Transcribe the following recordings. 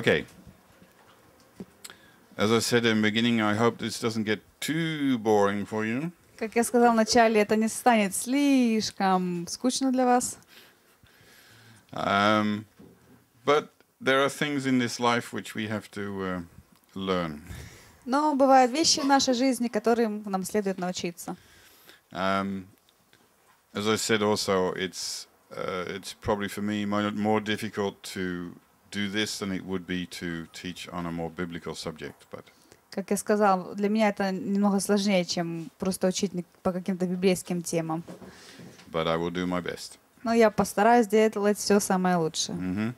Okay. As I said in the beginning, I hope this doesn't get too boring for you. Как я сказал в начале, это не станет слишком скучно для вас. Um, but there are things in this life which we have to uh, learn. Но бывают вещи в нашей жизни, которым нам следует научиться. Um, as I said also, it's, uh, it's probably for me more difficult to do this than it would be to teach on a more biblical subject, but как я сказал, для меня это немного сложнее, чем просто учить по каким-то библейским темам. But I will do my best. Но я постараюсь сделать все самое лучшее. Mm-hmm.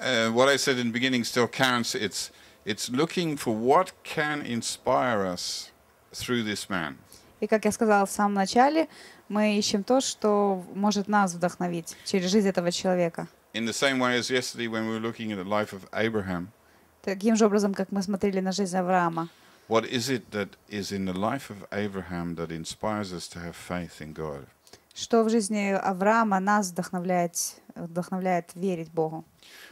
Uh, what I said in the beginning still counts. It's it's looking for what can inspire us through this man. И как я сказал в самом начале, мы ищем то, что может нас вдохновить через жизнь этого человека. In the same way as yesterday when we were looking at the life of Abraham. Таким же образом, как мы смотрели на жизнь Авраама. What is it that is in the life of Abraham that inspires us to have faith in God? Что в жизни Авраама нас вдохновляет, вдохновляет верить Богу?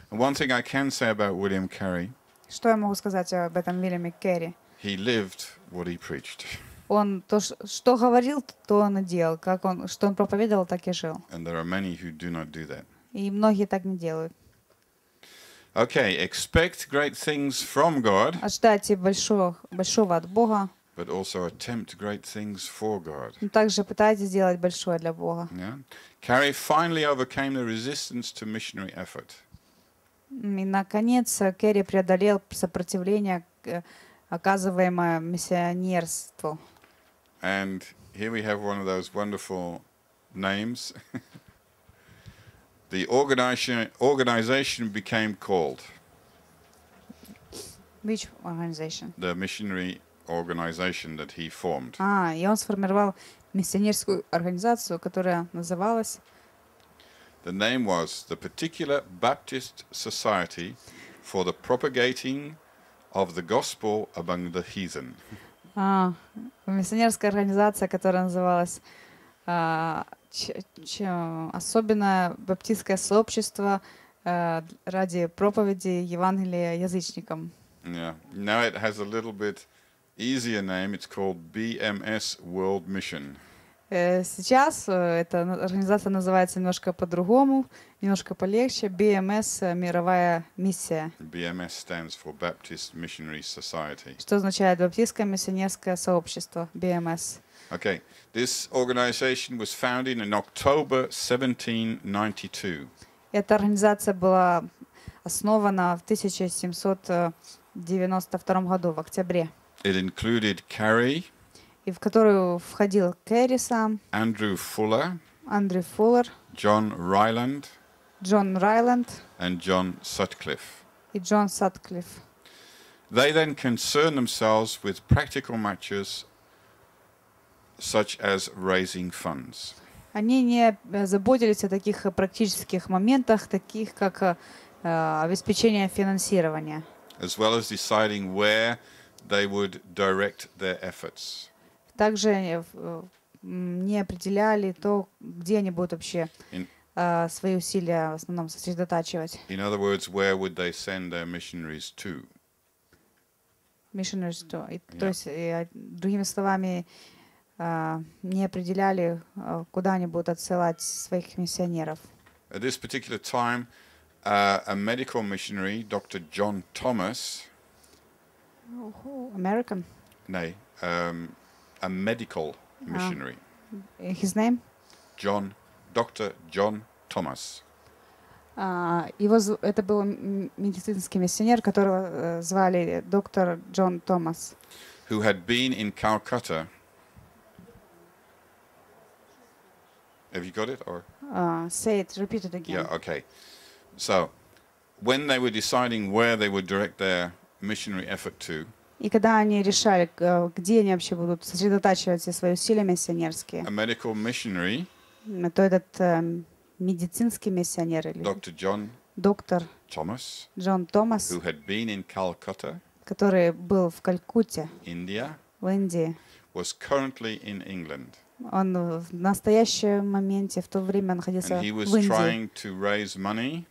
One thing I can say about William Carey. Что я могу сказать об этом Уильяме Керри? He lived what he preached. Он то, что говорил, то он и делал. Как он, что он проповедовал, так и жил. And there are many who do not do that. И многие так не делают. Okay, expect great things from God. Ожидайте большого, большого от Бога. But also attempt great things for God. Но также пытайтесь делать большое для Бога. Yeah. Carey finally overcame the resistance to missionary effort. И наконец Керри преодолел сопротивление, оказываемое миссионерству. And here we have one of those wonderful names. the organization, organization became called? Which organization? The missionary organization that he formed. А, и он сформировал миссионерскую организацию, которая называлась... The name was the Particular Baptist Society for the Propagating of the Gospel Among the Heathen. А, миссионерская организация, которая называлась особенно баптистское сообщество э, ради проповеди Евангелия язычникам. Yeah. Now it has a little bit easier name. It's called BMS World Mission. Э, сейчас э, эта организация называется немножко по-другому, немножко полегче. BMS — мировая миссия. BMS stands for Baptist Missionary Society. Что означает Баптистское миссионерское сообщество, BMS. Okay, this organization was founded in October 1792. Эта организация была основана в 1792 э, году, в октябре. It included Carey, и в которую входил Керри сам, Andrew Fuller, Andrew Fuller. John Ryland, John Ryland, and John Sutcliffe. и Джон Сатклифф. They then concerned themselves with practical matters such as raising funds. Они не э, заботились о таких э, практических моментах, таких как э, обеспечение финансирования. As well as deciding where they would direct their efforts. Также не определяли то, где они будут вообще In, uh, свои усилия в основном сосредотачивать. In other words, where would they send their missionaries to? Missionaries to. Yeah. То есть, а, другими словами, uh, не определяли, куда они будут отсылать своих миссионеров. At this particular time, uh, a medical missionary, Dr. John Thomas, American. No, um, a medical missionary. Uh, his name? John, Dr. John Thomas. Uh, его это был медицинский миссионер, которого звали доктор Джон Томас. Who had been in Calcutta? Have you got it or? Uh, say it. Repeat it again. Yeah. Okay. So, when they were deciding where they would direct their missionary effort to. И когда они решали, где они вообще будут сосредотачивать все свои усилия миссионерские. A medical missionary. То этот э, медицинский миссионер или. Доктор Джон. Доктор. Томас. Джон Томас. Who had been in Calcutta. Который был в Калькутте. Индия. В Индии. Was currently in England. Он в настоящем моменте, в то время находился в Индии.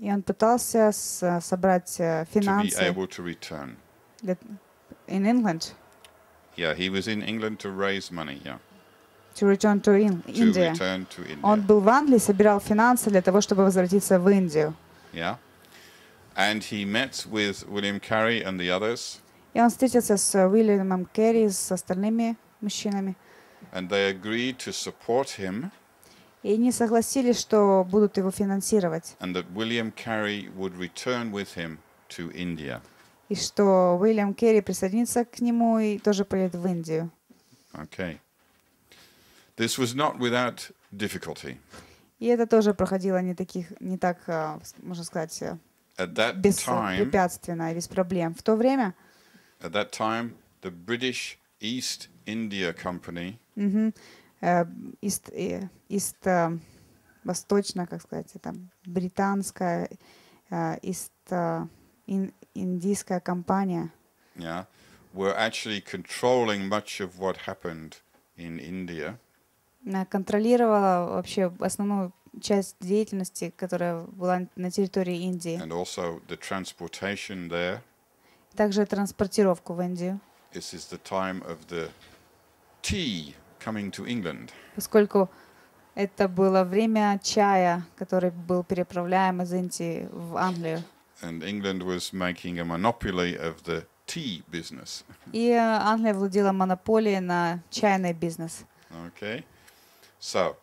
И он пытался э, собрать э, финансы in England. Yeah, he was in England to raise money, yeah. To return to, in India. return to India. Он был в Англии, собирал финансы для того, чтобы возвратиться в Индию. Yeah. And he met with William Carey and the others. И он встретился с Уильямом Керри и с остальными мужчинами. And they agreed to support him. И они согласились, что будут его финансировать. And that William Carey would return with him to India. И что Уильям Керри присоединится к нему и тоже поедет в Индию. Okay. This was not without difficulty. И это тоже проходило не таких, не так, а, можно сказать, э, беспрепятственно, без проблем. В то время. At that time, the British East India Company. Угу. Э, ист-ист э, э, восточная, как сказать, там британская, ист ин, индийская компания. Yeah, were actually controlling much of what happened in India. Контролировала вообще основную часть деятельности, которая была на территории Индии. And also the transportation there. Также транспортировку в Индию. This is the time of the tea coming to England. Поскольку это было время чая, который был переправляем из Индии в Англию. And England was making a monopoly of the tea business. И э, Англия владела монополией на чайный бизнес. Okay. So,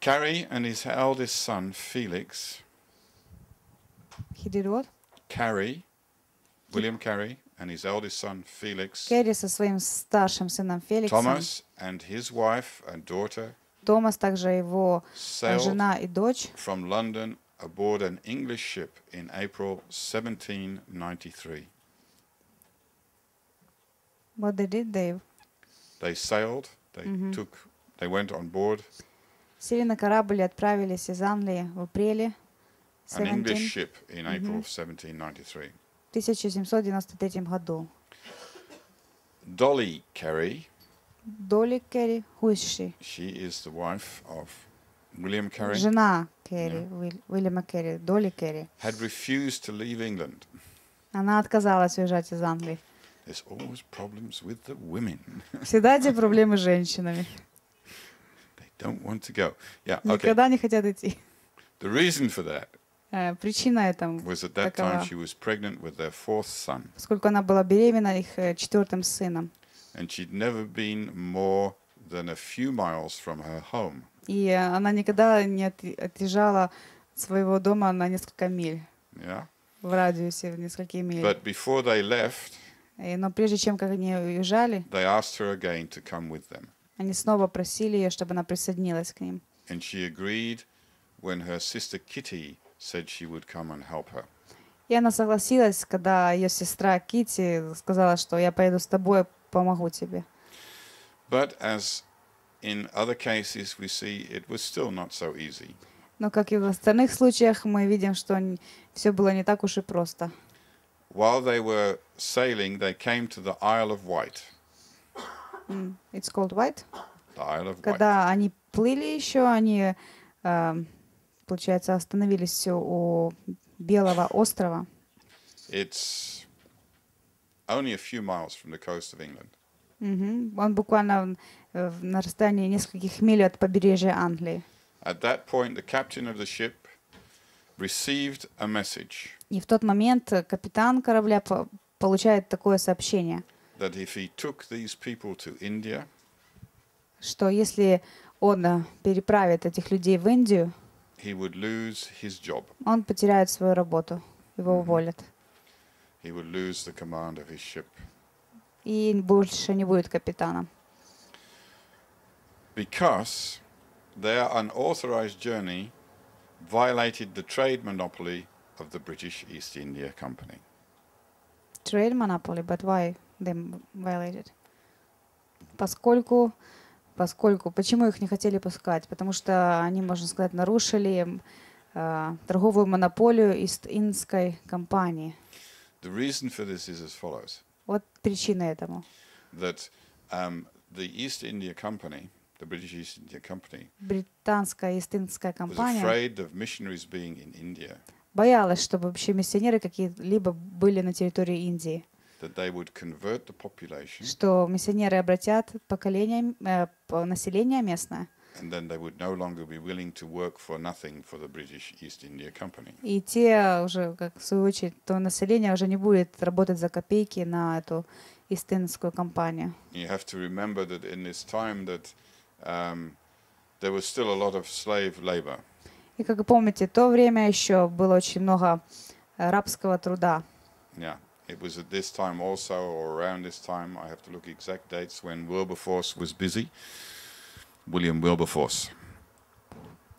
Carrie and his eldest son Felix. He did what? Carrie, William Carrie and his eldest son Felix, Керри со своим старшим сыном Феликсом, Thomas and his wife and daughter, Томас, также его жена и дочь, from London aboard an English ship in April 1793. What they did, Dave? They sailed, they mm -hmm. took, they went on board. Сели на корабль и отправились из Англии в апреле. An English ship in mm-hmm. April mm -hmm. 1793. 1793 году. Dolly Carey. Долли Керри, who is she? She is the wife of William Carey. Жена Керри, yeah. Уильяма Керри, Долли Керри. Had refused to leave England. Она отказалась уезжать из Англии. There's always problems with the women. Всегда эти проблемы с женщинами. They don't want to go. Yeah, okay. Никогда не хотят идти. The reason for that Э, причина этому такова, поскольку она была беременна их э, четвертым сыном. И она никогда не отъезжала своего дома на несколько миль. В радиусе в нескольких миль. But before they left, э, но прежде чем как они уезжали, they asked her again to come with them. они снова просили ее, чтобы она присоединилась к ним. And she agreed when her sister Kitty said she would come and help her. И она согласилась, когда ее сестра Кити сказала, что я поеду с тобой, помогу тебе. But as in other cases we see it was still not so easy. Но как и в остальных случаях мы видим, что все было не так уж и просто. While they were sailing, they came to the Isle of Wight. It's called White. The Isle of Когда White. они плыли еще, они получается, остановились у Белого острова. It's only a few miles from the coast of England. Mm-hmm. Он буквально э, на расстоянии нескольких миль от побережья Англии. At that point, the captain of the ship received a message. И в тот момент э, капитан корабля получает такое сообщение. That if he took these people to India, что если он э, переправит этих людей в Индию, He would lose his job. Он потеряет свою работу. Его уволят. He would lose the command of his ship. И больше не будет капитаном. Because their unauthorized journey violated the trade monopoly of the British East India Company. Trade monopoly, but why they violated? Поскольку поскольку почему их не хотели пускать? Потому что они, можно сказать, нарушили э, торговую монополию ист-индской компании. The reason for this is as follows. Вот причина этому. That um, the East India Company, the British East India Company, британская East индская компания, was afraid of missionaries being in India. Боялась, чтобы вообще миссионеры какие-либо были на территории Индии что миссионеры обратят поколение, э, население местное. And then they would no longer be willing to work for nothing for the British East India Company. И те уже, как в свою очередь, то население уже не будет работать за копейки на эту истинскую компанию. You have to remember that in this time that um, there was still a lot of slave labor. И как вы помните, то время еще было очень много э, рабского труда. Yeah. It was at this time also, or around this time, I have to look exact dates, when Wilberforce was busy. William Wilberforce.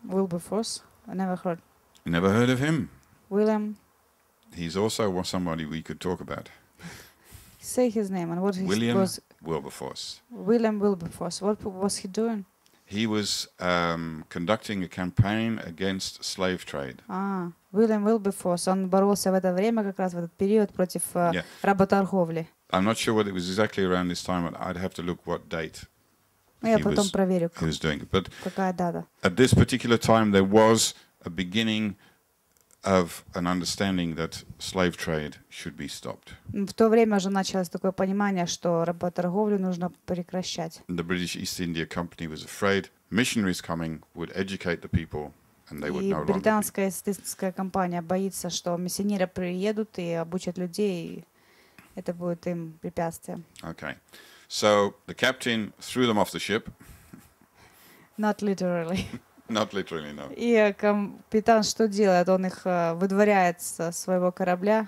Wilberforce? I never heard. Never heard of him? William. He's also somebody we could talk about. Say his name and what he was. William Wilberforce. William Wilberforce. What was he doing? he was um, conducting a campaign against slave trade. Ah, William Wilberforce. он боролся в это время, как раз в этот период, против э, yeah. работорговли. I'm not sure what it was exactly around this time. I'd have to look what date. Я потом проверю, какая дата. At this particular time, there was a beginning of an understanding that slave trade should be stopped. В то время же началось такое понимание, что работорговлю нужно прекращать. The British East India Company was afraid missionaries coming would educate the people and they would no longer. Британская Ист-Индская компания боится, что миссионеры приедут и обучат людей, и это будет им препятствием. Okay. So the captain threw them off the ship. Not literally. Not literally, no. И э, капитан что делает? Он их э, выдворяет со своего корабля.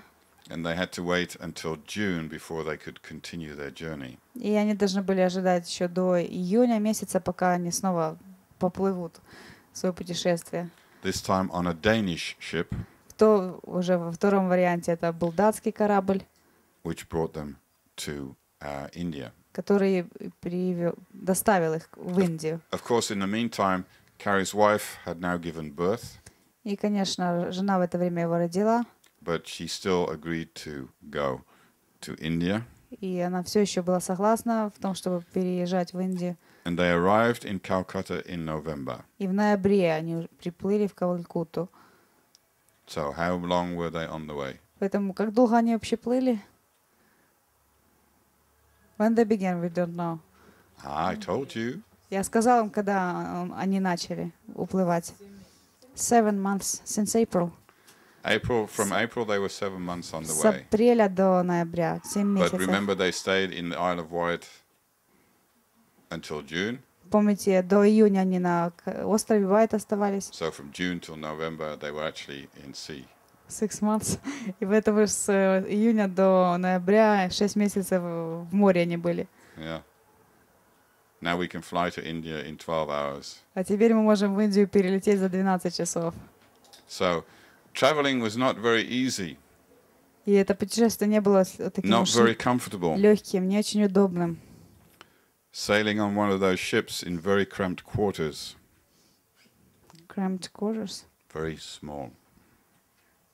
And they had to wait until June before they could continue their journey. И они должны были ожидать еще до июня месяца, пока они снова поплывут свое путешествие. This time on a Danish ship. То уже во втором варианте это был датский корабль. Which brought them to uh, Который привел, доставил их в Индию. Of course, in the meantime, Carrie's wife had now given birth. И, конечно, жена в это время его родила. But she still agreed to go to India. И она все еще была согласна в том, чтобы переезжать в Индию. And they arrived in Calcutta in November. И в ноябре они приплыли в Калькутту. So how long were they on the way? Поэтому как долго они вообще плыли? When they began, we don't know. Ah, I told you. Я сказал им, когда они начали уплывать. Seven months since April. April from April they were seven months on the way. С апреля до ноября семь месяцев. But remember they stayed in the Isle of Wight until June. Помните, до июня они на острове Вайт оставались. So from June till November they were actually in sea. Six months. И в этом с июня до ноября шесть месяцев в море они были. Yeah. Now we can fly to India in 12 hours. А теперь мы можем в Индию перелететь за 12 часов. So, traveling was not very easy. И это путешествие не было э, таким not very comfortable. легким, не очень удобным. Sailing on one of those ships in very cramped quarters. Cramped quarters? Very small.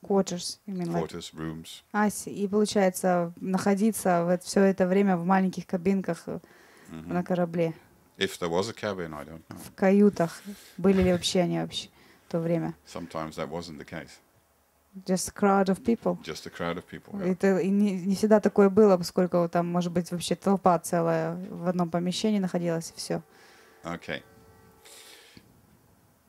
Quarters, you mean quarters, like... rooms. А, и получается находиться вот все это время в маленьких кабинках, э, на корабле. If there was a cabin, I don't know. В каютах были ли вообще они вообще в то время? Sometimes that wasn't the case. Just a crowd of people. Just a crowd of people. Yeah. Это и не, не всегда такое было, поскольку там, может быть, вообще толпа целая в одном помещении находилась и все. Okay.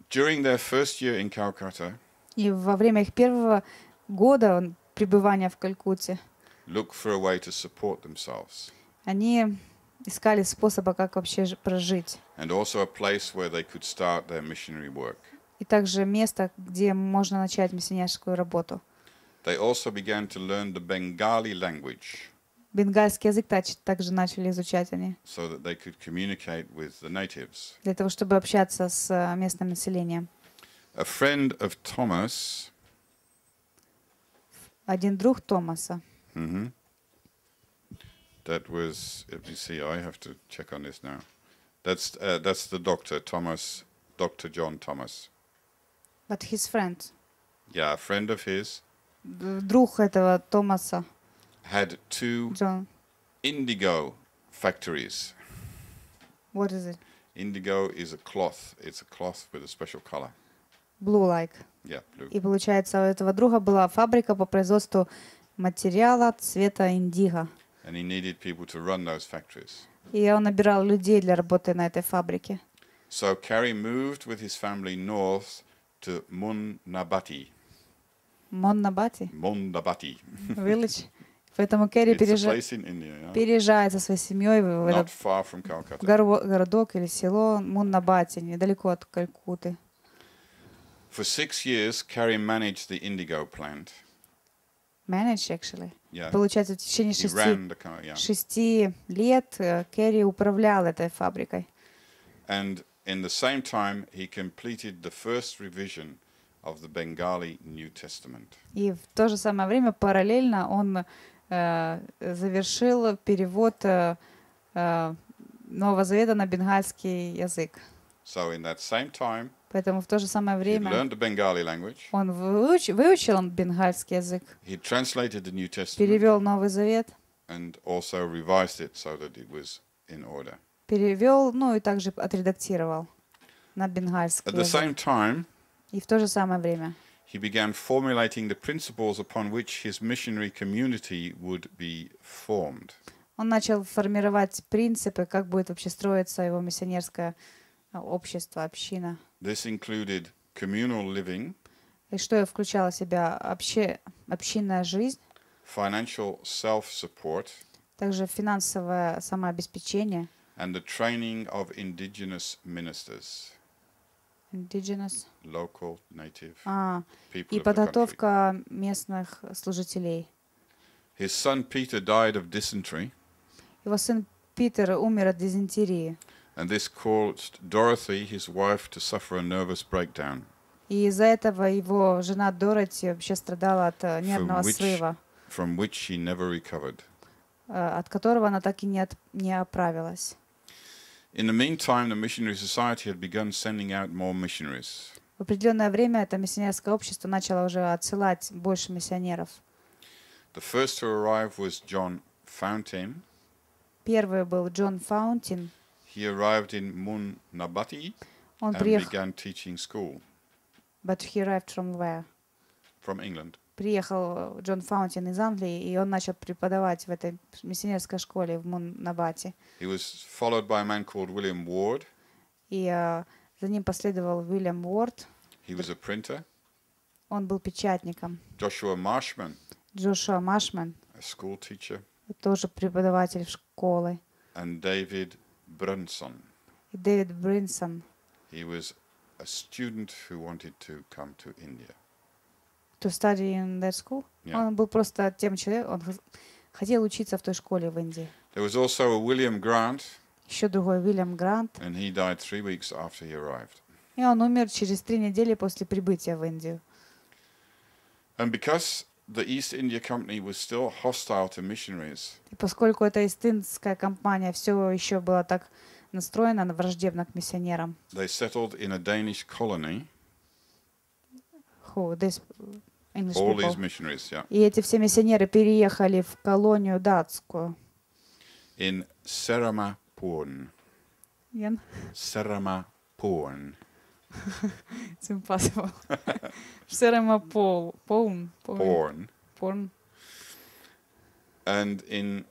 During their first year in Calcutta. И во время их первого года пребывания в Калькутте. Look for a way to support themselves. Они искали способа, как вообще прожить. И также место, где можно начать миссионерскую работу. They Бенгальский язык также начали изучать они. So that they Для того, чтобы общаться с э, местным населением. A friend of Thomas. Один друг Томаса. Mm-hmm. that was let me see i have to check on this now that's uh, that's the doctor thomas dr john thomas but his friend yeah friend of his друг этого томаса had two John. indigo factories what is it indigo is a cloth it's a cloth with a special color blue like yeah blue и получается у этого друга была фабрика по производству материала цвета индиго and he needed people to run those factories. И он набирал людей для работы на этой фабрике. So Carey moved with his family north to Munnabati. Munnabati? Munnabati. Village. Поэтому Кэрри переж... India, yeah? переезжает со своей семьей в этот горо... городок или село Муннабати, недалеко от Калькуты. For six years, Carrie managed the indigo plant. Managed, actually. Получается, в течение шести, шести лет э, Керри управлял этой фабрикой. И в то же самое время параллельно он э, завершил перевод э, э Нового Завета на бенгальский язык. So in that same time, Поэтому в то же самое время он выуч, выучил он бенгальский язык, перевел Новый Завет, перевел, ну и также отредактировал на бенгальский язык. Time, и в то же самое время he began formulating the principles upon which his missionary community would be formed. Он начал формировать принципы, как будет вообще строиться его миссионерская общество, община. This included communal living, и что включало в себя обще, общинная жизнь, financial self-support, также финансовое самообеспечение and the training of indigenous ministers. Indigenous. Local native а, people и подготовка местных служителей. His son Peter died of dysentery. Его сын Питер умер от дизентерии. And this caused Dorothy, his wife, to suffer a nervous breakdown. И из-за этого его жена Дороти вообще страдала от э, нервного from which, срыва, from which she never recovered. Э, от которого она так и не, от, не оправилась. In the meantime, the missionary society had begun sending out more missionaries. В определенное время это миссионерское общество начало уже отсылать больше миссионеров. The first to arrive was John Fountain. Первый был Джон Фаунтин. He arrived in Munabati Он and приех... began teaching school. But he arrived from where? From England. Приехал э, Джон Фаунтин из Англии, и он начал преподавать в этой миссионерской школе в Мунабате. He was followed by a man called William Ward. И uh, за ним последовал Уильям Уорд. He was a printer. Он был печатником. Joshua Marshman. Джошуа Машман. A school teacher. Тоже преподаватель в школе. And David Brunson. David Brunson. He was a student who wanted to come to India. To study in that school? Yeah. Он был просто тем человеком, он хотел учиться в той школе в Индии. There was also a William Grant. Еще другой Уильям Грант. And he died three weeks after he arrived. И он умер через три недели после прибытия в Индию. And because The East India Company was still hostile to missionaries. И поскольку эта истинская компания все еще была так настроена она враждебно к миссионерам. They settled in a Danish colony. Who, this English All people. these missionaries, yeah. И эти все миссионеры переехали в колонию датскую. In Seramapurn. Yen. Seramapurn. it's impossible. Cinema pol porn. Porn. Porn. And in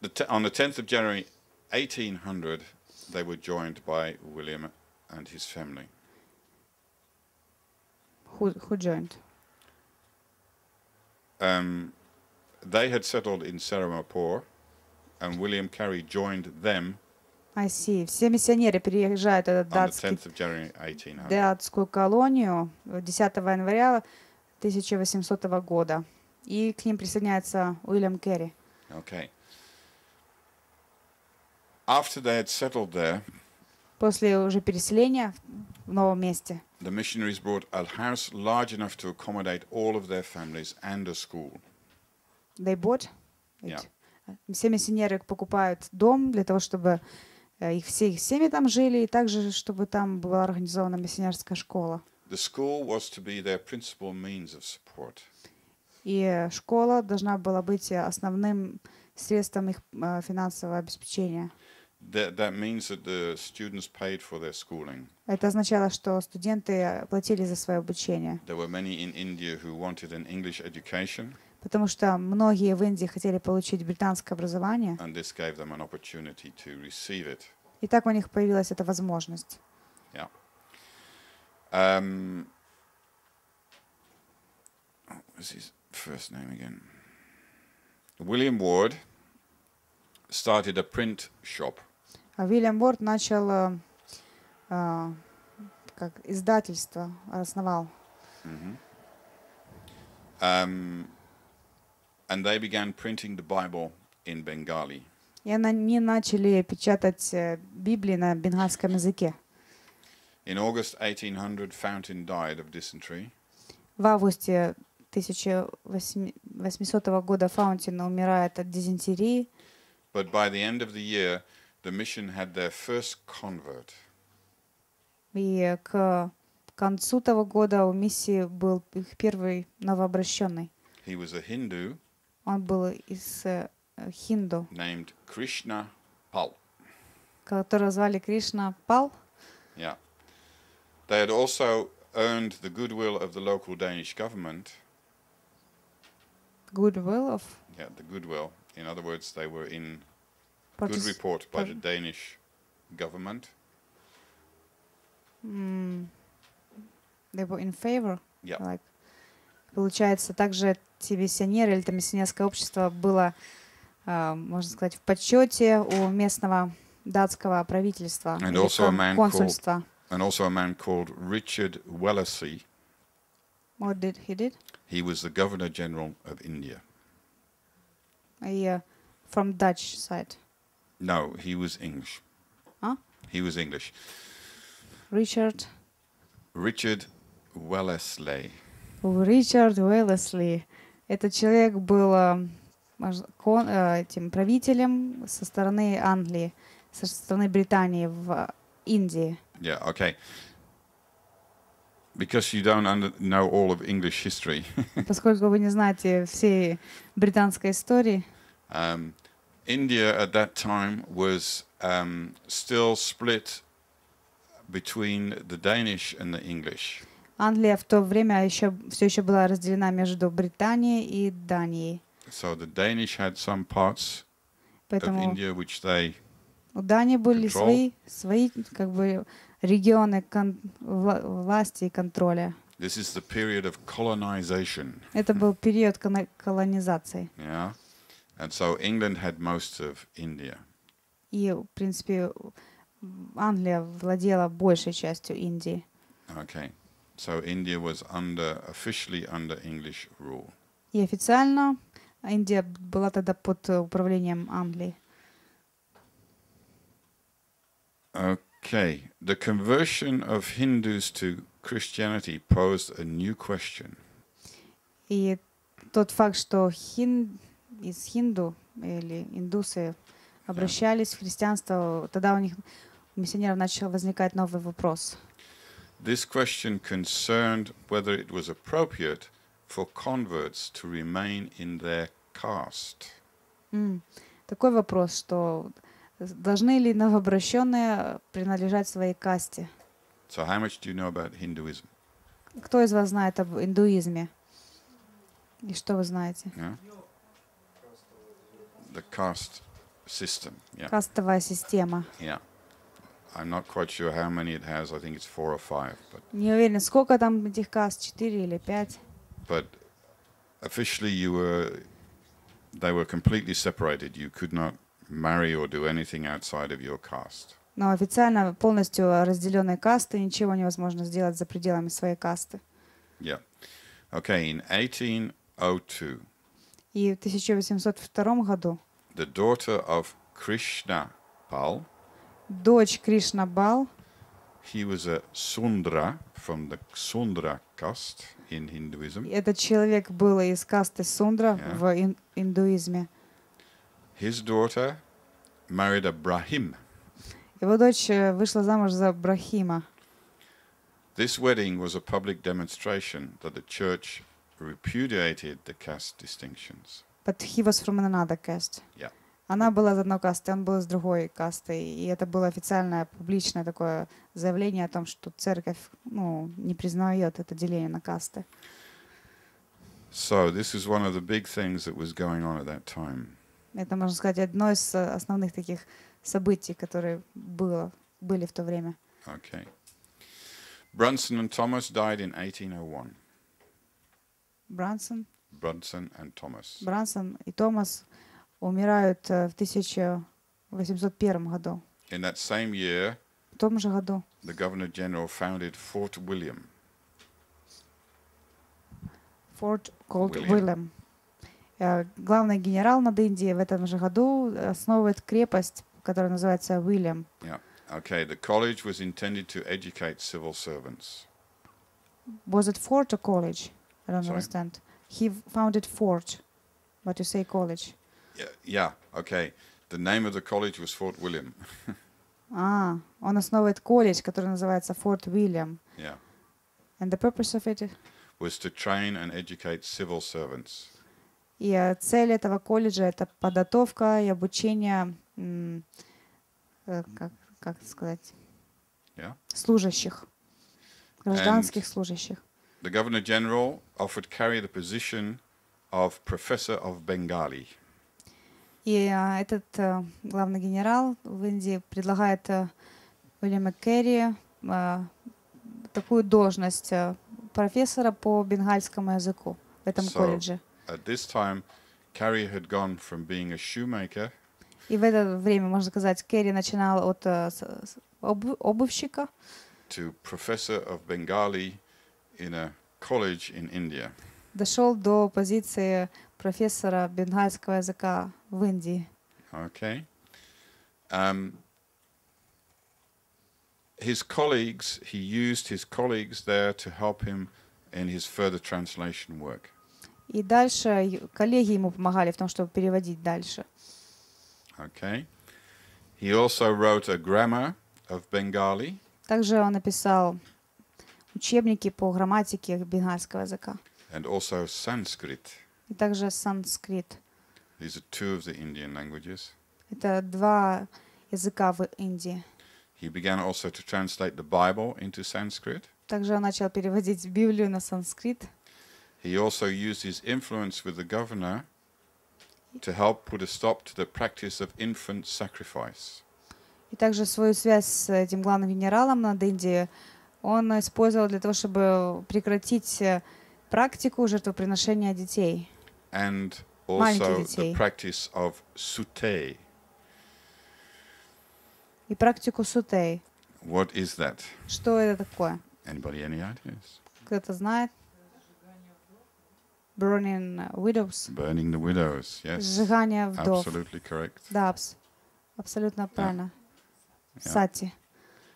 the on the 10th of January 1800, they were joined by William and his family. Who, who joined? Um, they had settled in Saramapore, and William Carey joined them России. Все миссионеры переезжают этот датский, датскую колонию 10 э, января 1800 года. И к ним присоединяется Уильям Керри. Okay. After they had settled there, После уже переселения в новом месте, the missionaries brought a house large enough to accommodate all of their families and a school. They bought? Yeah. Все миссионеры покупают дом для того, чтобы Э, их все их семьи там жили, и также, чтобы там была организована миссионерская школа. И школа должна была быть э, основным средством их э, финансового обеспечения. That, that means that the students paid for their schooling. Это означало, что студенты платили за свое обучение. There were many in India who wanted an English education потому что многие в Индии хотели получить британское образование. And this gave them an opportunity to receive it. И так у них появилась эта возможность. Yeah. Um, oh, what was his first name again? William Ward started a print shop. А Уильям Уорд начал uh, как издательство, основал. Mm-hmm. Um, And they began printing the Bible in Bengali. И они начали печатать э, Библию на бенгальском языке. In August 1800, Fountain died of dysentery. В августе 1800 года Фаунтин умирает от дизентерии. But by the end of the year, the mission had their first convert. И к концу того года у миссии был их первый новообращенный. He was a Hindu. Он был из хинду. Named Krishna Pal. Которого звали Кришна Пал. Yeah. They had also earned the goodwill of the local Danish government. Goodwill of? Yeah, the goodwill. In other words, they were in good report by the Danish government. Mm. They were in favor. Yeah. Like, получается, также те миссионеры или это миссионерское общество было, можно сказать, в почете у местного датского правительства, консульства. And also a man called Richard Wellesley. What did he did? He was the Governor General of India. Yeah, from Dutch side. No, he was English. Huh? He was English. Richard. Richard Wellesley. Richard Wellesley. Этот человек был кон, этим правителем со стороны Англии, со стороны Британии в Индии. Yeah, okay. Because you don't under, know all of English history. Поскольку вы не знаете всей британской истории. Um, India at that time was um, still split between the Danish and the English. Англия в то время еще, все еще была разделена между Британией и Данией. So the Danish had some parts Поэтому of India which they у Дании были control. свои, свои как бы, регионы кон- власти и контроля. This is the period of colonization. Это был период колонизации. Yeah. And so England had most of India. И, в принципе, Англия владела большей частью Индии. Okay. So India was under, officially under English rule. И официально Индия была тогда под управлением Англии. Okay, the conversion of Hindus to Christianity posed a new question. И тот факт, что хин... из хинду или индусы обращались yeah. в христианство, тогда у них у миссионеров начал возникать новый вопрос. This question concerned whether it was appropriate for converts to remain in their caste. Mm. Такой вопрос, что должны ли новообращенные принадлежать своей касте? So how much do you know about Hinduism? Кто из вас знает об индуизме? И что вы знаете? Yeah? The caste system. Yeah. Кастовая система. Yeah. I'm not quite sure how many it has. I think it's four or five. But Не уверена, сколько там этих четыре или пять. But officially, you were they were completely separated. You could not marry or do anything outside of your caste. Но официально полностью разделенной касты ничего невозможно сделать за пределами своей касты. Yeah. Okay, in 1802. И в 1802 году. The daughter of Krishna Pal дочь Bal. He was a Sundra from the Sundra caste in Hinduism. Этот человек был из касты Сундра yeah. в Hinduism. индуизме. His daughter married a Brahim. Его дочь э, вышла замуж за Брахима. This wedding was a public demonstration that the church repudiated the caste distinctions. But he was from another caste. Yeah. Она была из одной касты, он был из другой касты. И это было официальное, публичное такое заявление о том, что церковь ну, не признает это деление на касты. So this is one of the big things that was going on at that time. Это, можно сказать, одно из э, основных таких событий, которые было, были в то время. Okay. Brunson and Thomas died in 1801. Брансон. Брунсон и Томас. Брансон и Томас умирают в 1801 году. In that same year, в том же году the Governor General founded Fort William. Fort called William. William. Главный генерал над Индией в этом же году основывает крепость, которая называется Уильям. Yeah. Okay, the college was intended to educate civil servants. Was it Fort or college? I don't Sorry? understand. He founded Fort, but you say college. yeah, okay. The name of the college was Fort William. а, ah, он основывает колледж, который называется Fort William. Yeah. And the purpose of it was to train and educate civil servants. И э, цель этого колледжа это подготовка и обучение э, как, как сказать yeah. служащих, гражданских and служащих. The governor general offered Carey the position of professor of Bengali. И а, этот э, главный генерал в Индии предлагает э, Уильяму Керри э, такую должность профессора по бенгальскому языку в этом so, колледже. At this time, Carrie had gone from being a shoemaker и в это время, можно сказать, Керри начинал от обувщика to professor of Bengali in a college in India дошел до позиции профессора бенгальского языка в Индии. Okay. Um, his colleagues, he used his colleagues there to help him in his further translation work. И дальше коллеги ему помогали в том, чтобы переводить дальше. Okay. He also wrote a grammar of Bengali. Также он написал учебники по грамматике бенгальского языка. And also Sanskrit. И также санскрит. These are two of the Indian languages. Это два языка в Индии. He began also to translate the Bible into Sanskrit. Также он начал переводить Библию на санскрит. He also used his influence with the governor to help put a stop to the practice of infant sacrifice. И также свою связь с этим главным генералом над Индией он использовал для того, чтобы прекратить э, практику жертвоприношения детей. And also the practice of sutei. И практику сутей. What is that? Что это такое? Anybody any ideas? Кто-то знает? Burning widows. Burning the widows, yes. Сжигание вдов. Absolutely correct. Да, абсолютно правильно. Yeah. Сати.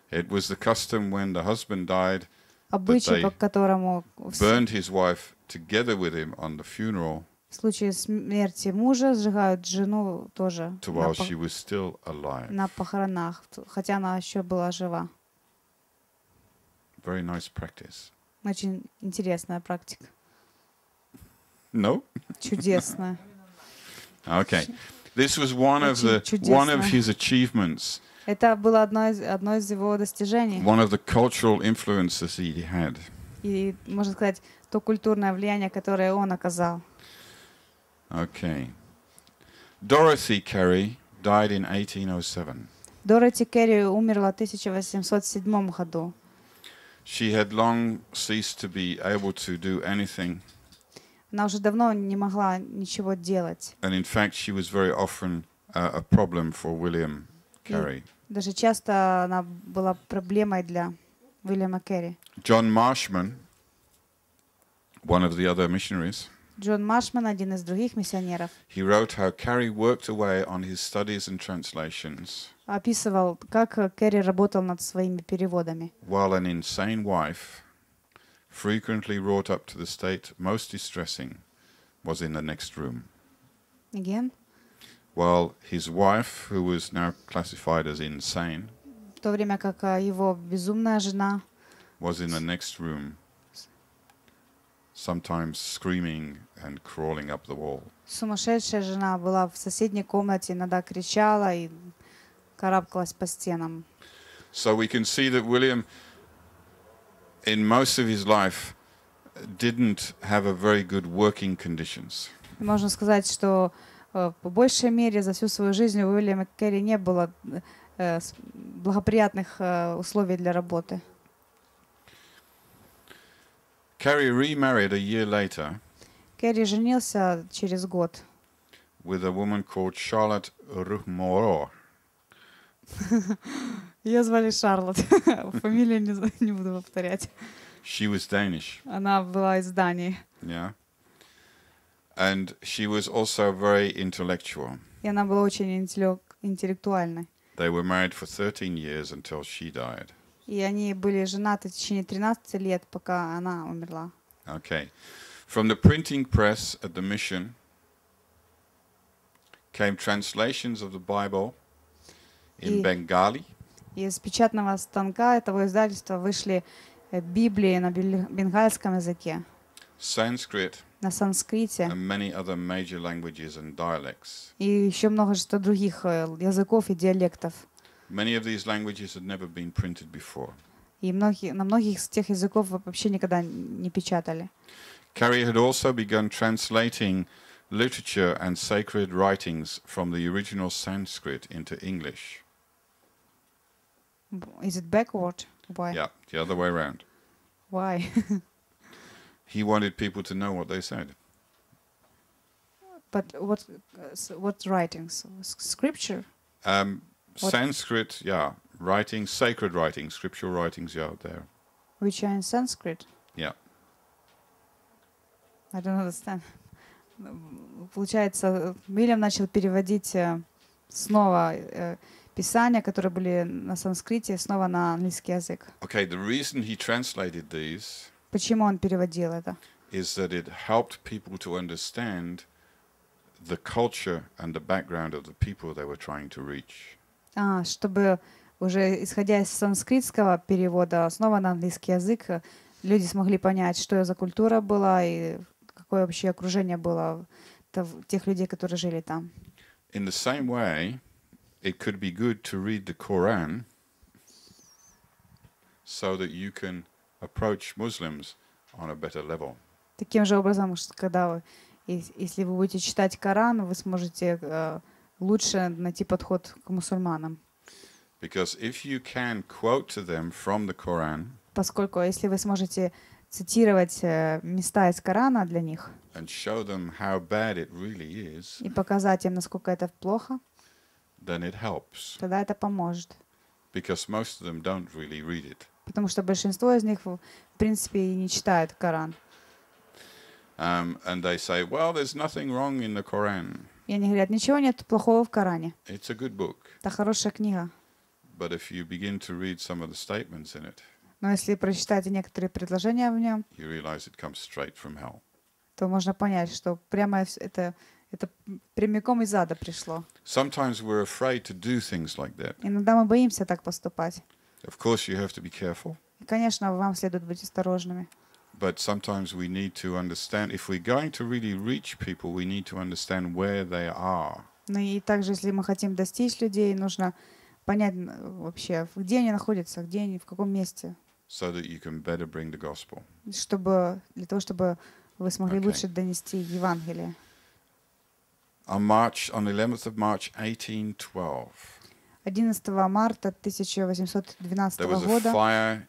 It was the custom when the husband died обычай, по которому в случае смерти мужа сжигают жену тоже на, похоронах, хотя она еще была жива. Very nice practice. Очень интересная практика. No? Чудесно. okay. This was one of the one of his achievements. Это было одно из, одно из его достижений. One of the cultural influences he had. И, можно сказать, то культурное влияние, которое он оказал. Okay. Dorothy Carey died in 1807. Дороти Керри умерла в 1807 году. She had long ceased to be able to do anything. Она уже давно не могла ничего делать. And in fact, she was very often a problem for William Carey. Даже часто она была проблемой для Уильяма Керри. John Marshman, one of the other missionaries, Джон Маршман, один из других миссионеров. He wrote how Carey worked away on his studies and translations. Описывал, как Керри работал над своими переводами. While an insane wife, frequently wrought up to the state most distressing, was in the next room. Again while his wife, who was now classified as insane, в то время как его безумная жена was in the next room, sometimes screaming and crawling up the wall. Сумасшедшая жена была в соседней комнате, иногда кричала и карабкалась по стенам. So we can see that William, in most of his life, didn't have a very good working conditions. Можно сказать, что По э, большей мере за всю свою жизнь у Уильяма Керри не было э, благоприятных э, условий для работы. Kerry remarried a year later. Керри женился через год. With a woman called Charlotte Ruhmoro. Ее звали Шарлотт, Фамилию не, не буду повторять. She was Danish. Она была из Дании. Yeah. And she was also very intellectual. И она была очень интеллектуальной. They were married for 13 years until she died. И они были женаты в течение 13 лет, пока она умерла. Okay. From the printing press at the mission came translations of the Bible in и, Bengali. Из печатного станка этого издательства вышли э, Библии на бенгальском языке. Sanskrit на санскрите. And many other major languages and dialects. И еще множество других э, языков и диалектов. Many of these languages had never been printed before. И многие, на многих из тех языков вообще никогда не печатали. Carey had also begun translating literature and sacred writings from the original Sanskrit into English. Is it backward? Why? Yeah, the other way around. Why? he wanted people to know what they said. But what uh, what writings? Scripture. Um, Sanskrit, yeah, writing, sacred writing, scriptural writings, yeah, there. Which are in Sanskrit. Yeah. I don't understand. Получается, Милям начал переводить э, снова э, писания, которые были на санскрите, снова на английский язык. Okay, the reason he translated these Почему он переводил это? Is that it helped people to understand the culture and the background of the people they were trying to reach. А, чтобы уже исходя из санскритского перевода, снова на английский язык, люди смогли понять, что за культура была и какое вообще окружение было тех людей, которые жили там. In the same way, it could be good to read the Quran so that you can approach Muslims on a better level. Таким же образом, когда вы, если вы будете читать Коран, вы сможете uh, лучше найти подход к мусульманам. Because if you can quote to them from the Quran, поскольку а если вы сможете цитировать э, места из Корана для них really is, и показать им, насколько это плохо, then it helps. тогда это поможет. Because most of them don't really read it потому что большинство из них, в принципе, и не читает Коран. Um, and they say, well, there's nothing wrong in the Quran. И они говорят, ничего нет плохого в Коране. It's a good book. Это хорошая книга. But if you begin to read some of the statements in it, но если прочитаете некоторые предложения в нем, you realize it comes straight from hell. то можно понять, что прямо это это прямиком из ада пришло. Sometimes we're afraid to do things like that. Иногда мы боимся так поступать. Of course you have to be careful. Конечно, вам следует быть осторожными. But sometimes we need to understand, if we're going to really reach people, we need to understand where they are. Ну и также, если мы хотим достичь людей, нужно понять вообще, где они находятся, где они, в каком месте. So that you can better bring the gospel. Чтобы, для того, чтобы вы смогли okay. лучше донести Евангелие. On March, on 11th of March 1812. 11 марта 1812 года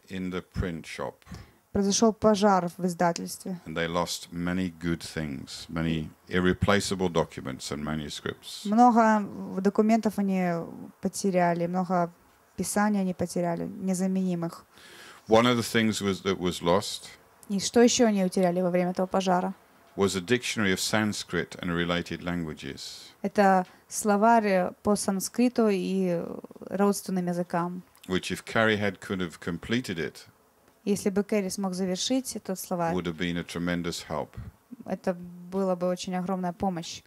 произошел пожар в издательстве. many good things, many irreplaceable documents and manuscripts. Много документов они потеряли, много писаний они потеряли, незаменимых. One of the things was, that was lost. И что еще они утеряли во время этого пожара? was a dictionary of Sanskrit and related languages. Это словарь по санскриту и родственным языкам. Which, if Carrie had could have completed it, если бы Кэрри смог завершить этот словарь, would have been a tremendous help. Это было бы очень огромная помощь.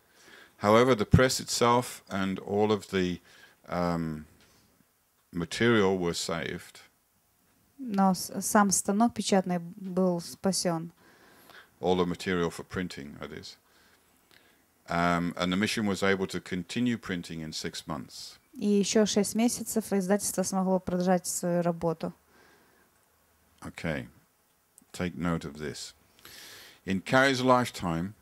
However, the press itself and all of the um, material were saved. Но сам станок печатный был спасен all the material for printing, that is. Um, and the mission was able to continue printing in six months. И еще шесть месяцев издательство смогло продолжать свою работу. Okay, take note of this. In Carrie's lifetime,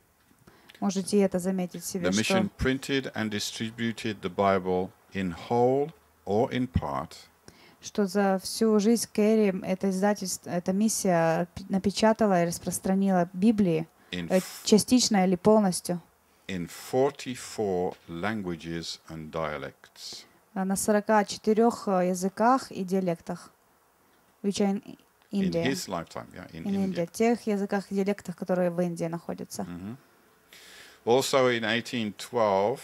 Можете это заметить себе, the mission printed and distributed the Bible in whole or in part – что за всю жизнь Кэрри, это издательство, эта миссия напечатала и распространила Библии in, э, частично или полностью. In 44 languages and dialects. А на 44 э, языках и диалектах. Which are in India. In his lifetime, yeah, in, in India. India. Тех языках и диалектах, которые в Индии находятся. Mm-hmm. Also in 1812.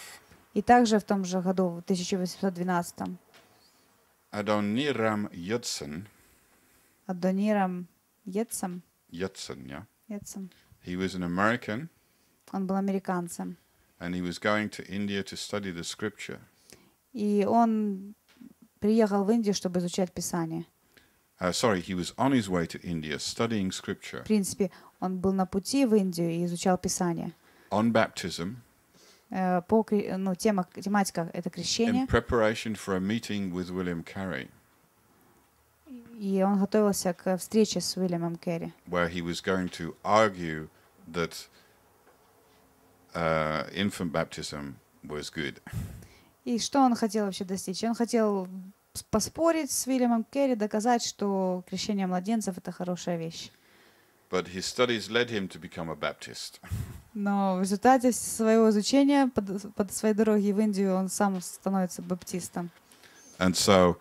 И также в том же году, в 1812 Adoniram Judson. Adoniram Judson. Judson, yeah. Judson. He was an American. Он был американцем. And he was going to India to study the scripture. И он приехал в Индию, чтобы изучать Писание. Uh, sorry, he was on his way to India studying scripture. В принципе, он был на пути в Индию и изучал Писание. On baptism. Э, по, э, ну, тема, тематика — это крещение. И он готовился к встрече с Уильямом Керри. Where he was going to argue that uh, infant baptism was good. И что он хотел вообще достичь? Он хотел поспорить с Уильямом Керри, доказать, что крещение младенцев — это хорошая вещь. But his studies led him to become a Baptist. Но в результате своего изучения под, под своей дороги в Индию он сам становится баптистом. And so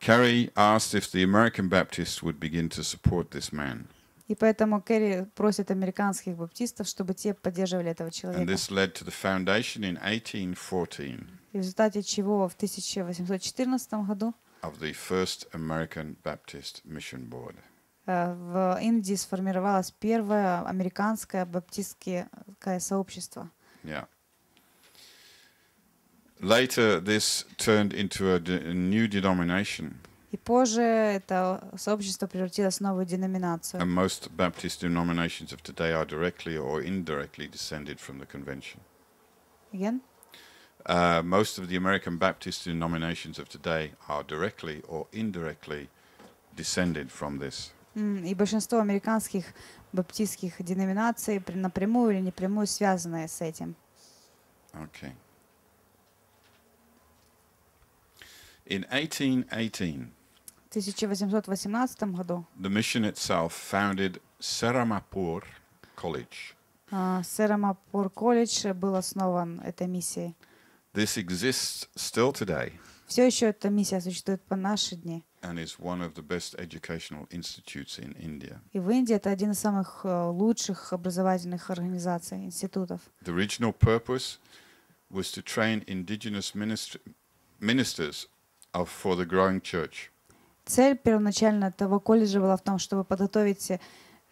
Carey asked if the American Baptists would begin to support this man. И поэтому Керри просит американских баптистов, чтобы те поддерживали этого человека. And this led to the foundation in 1814. И в результате чего в 1814 году of the first American Baptist Mission Board. Э, в Индии сформировалось первое американское баптистское сообщество. Yeah. Later, this turned into a, a new denomination. И позже это сообщество превратилось в новую деноминацию. And most Baptist denominations of today are directly or indirectly descended from the convention. Again? Uh, most of the American Baptist denominations of today are directly or indirectly descended from this. И большинство американских баптистских деноминаций напрямую или непрямую связаны с этим. Okay. In 1818, 1818 году the mission itself founded Seramapur College. А, uh, колледж был основан этой миссией. This exists still today. Все еще эта миссия существует по наши дни. And is one of the best educational institutes in India. И в Индии это один из самых э, лучших образовательных организаций, институтов. The original purpose was to train indigenous ministers of, for the growing church. Цель первоначально этого колледжа была в том, чтобы подготовить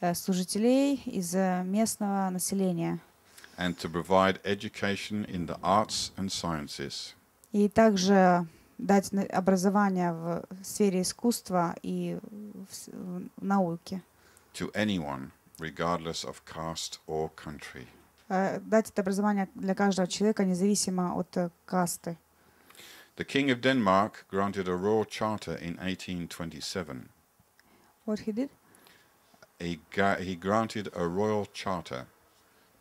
э, служителей из э, местного населения. And to provide education in the arts and sciences. И также дать образование в сфере искусства и в науке. To anyone, regardless of caste or country. Дать это образование для каждого человека, независимо от касты. The King of Denmark granted a royal charter in 1827. What he did? He, he granted a royal charter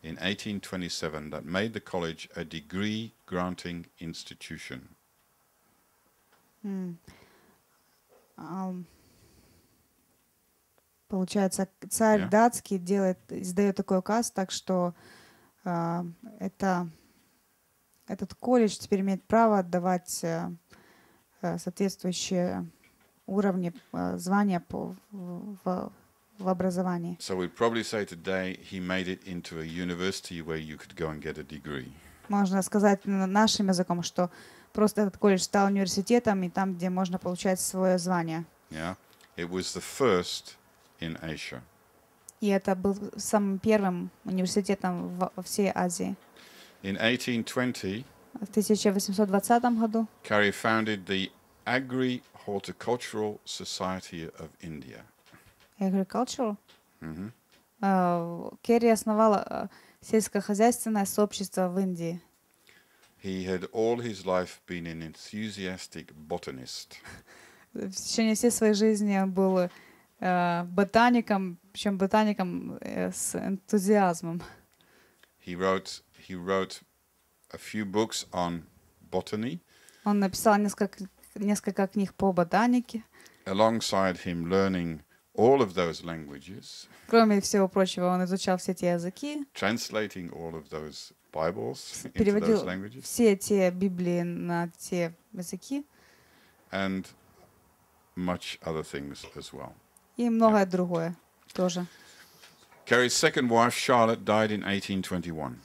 in 1827 that made the college a degree granting institution получается, царь yeah. датский делает, издает такой указ, так что uh, это, этот колледж теперь имеет право отдавать uh, соответствующие уровни uh, звания по, в, в образовании. So we'd probably say today he made it into a university where you could go and get a degree. Можно сказать нашим языком, что просто этот колледж стал университетом и там, где можно получать свое звание. Yeah. It was the first in Asia. И это был самым первым университетом во всей Азии. In 1820, в 1820 году Carey founded mm-hmm. э, Керри основала э, сельскохозяйственное сообщество в Индии. He had all his life been an enthusiastic botanist. В течение всей своей жизни был ботаником, причем ботаником с энтузиазмом. He wrote he wrote a few books on botany. Он написал несколько несколько книг по ботанике. Alongside him learning all of those languages. Кроме всего прочего, он изучал все эти языки. Translating all of those Bibles into those languages. все те Библии на те языки. And much other things as well. И многое yeah. другое тоже. Carrie's second wife, Charlotte, died in 1821.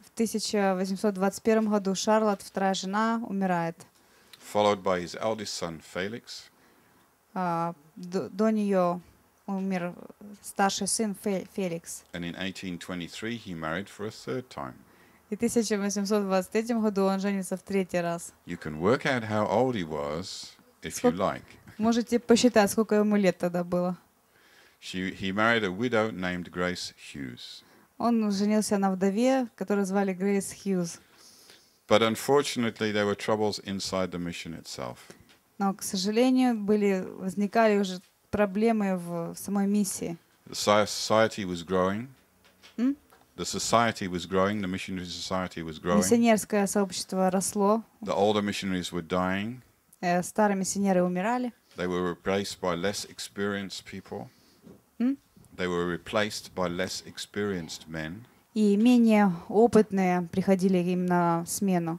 В 1821 году Шарлотт, вторая жена, умирает. Followed by his eldest son, Felix. Uh, до, до нее умер старший And in 1823 he married for a third time. И в 1823 году он женится в третий раз. You can work out how old he was, if you like. Можете посчитать, сколько ему лет тогда было. She, he married a widow named Grace Hughes. Он женился на вдове, которую звали Грейс Хьюз. But unfortunately, there were troubles inside the mission itself. Но, к сожалению, были возникали уже проблемы в самой миссии. The society was growing. The society was growing, the missionary society was growing. Миссионерское сообщество росло. The older missionaries were dying. Э, старые миссионеры умирали. They were replaced by less experienced people. They were replaced by less experienced men. И менее опытные приходили им на смену.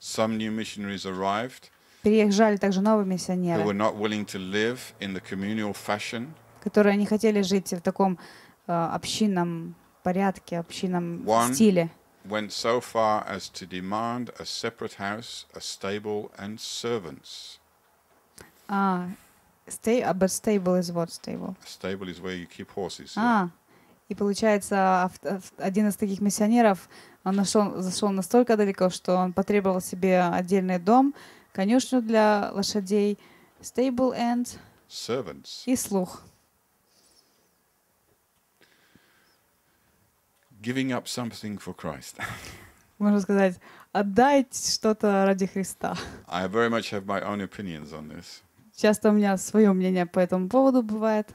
Some new missionaries arrived. They также новые миссионеры. Who were not willing to live in the communal fashion. Которые не хотели жить в таком э, общинном порядке, общинном One стиле. Went so far as to demand a separate house, a stable, and servants. А, stay, but stable is what stable? Stable is where you keep horses. А, и получается, один из таких миссионеров, он нашел, зашел настолько далеко, что он потребовал себе отдельный дом, конюшню для лошадей, stable and servants. и слух. Giving up something for Christ. Можно сказать, отдать что-то ради Христа. I very much have my own opinions on this. Часто у меня свое мнение по этому поводу бывает.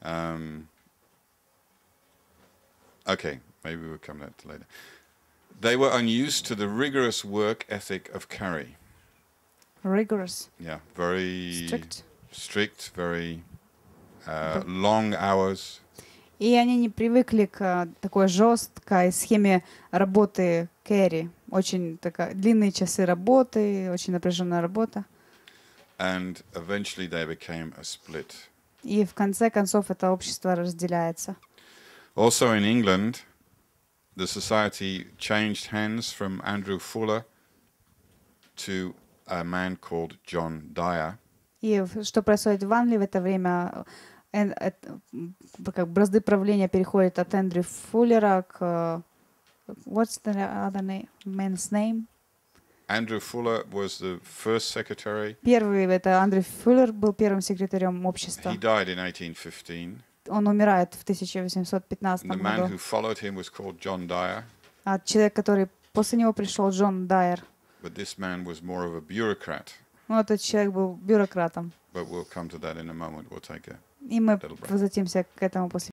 Um, okay, maybe we'll come to that later. They were unused to the rigorous work ethic of Carrie. Rigorous. Yeah, very strict. Strict, very uh, long hours. И они не привыкли к э, такой жесткой схеме работы кэрри. Очень такая, длинные часы работы, очень напряженная работа. And eventually they became a split. И в конце концов это общество разделяется. Also in England, the society changed hands from Andrew Fuller to a man called John Dyer. И что происходит в Англии в это время? Э, как бразды правления переходят от Эндрю Фуллера к э, what's the other name, man's name? Andrew Fuller was the first secretary. Первый это Андрей Фуллер был первым секретарем общества. He died in 1815. Он умирает в 1815 году. The man who followed him was called John Dyer. А человек, который после него пришел, Джон Дайер. But this man was more of a bureaucrat. Но ну, этот человек был бюрократом. But we'll come to that in a moment. We'll take a и мы возвратимся к этому после